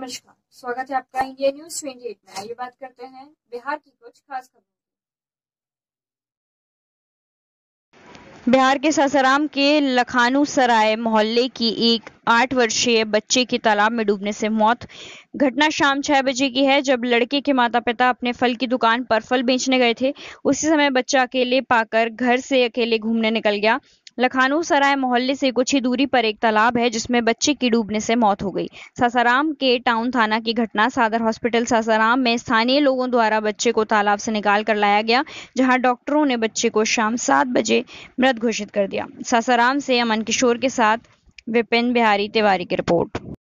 नमस्कार स्वागत है आपका इंडिया न्यूज ट्वेंटी एट में आइए बात करते हैं बिहार की कुछ खास खबरों बिहार के सासाराम के लखानू सराय मोहल्ले की एक आठ वर्षीय बच्चे की तालाब में डूबने से मौत घटना शाम छह बजे की है जब लड़के के माता पिता अपने फल की दुकान पर फल बेचने गए थे उसी समय बच्चा अकेले पाकर घर से अकेले घूमने निकल गया लखानू सराय मोहल्ले से कुछ ही दूरी पर एक तालाब है जिसमें बच्चे की डूबने से मौत हो गई सासाराम के टाउन थाना की घटना सादर हॉस्पिटल सासाराम में स्थानीय लोगों द्वारा बच्चे को तालाब से निकाल कर लाया गया जहां डॉक्टरों ने बच्चे को शाम सात बजे मृत घोषित कर दिया सासाराम से अमन किशोर के साथ विपिन बिहारी तिवारी की रिपोर्ट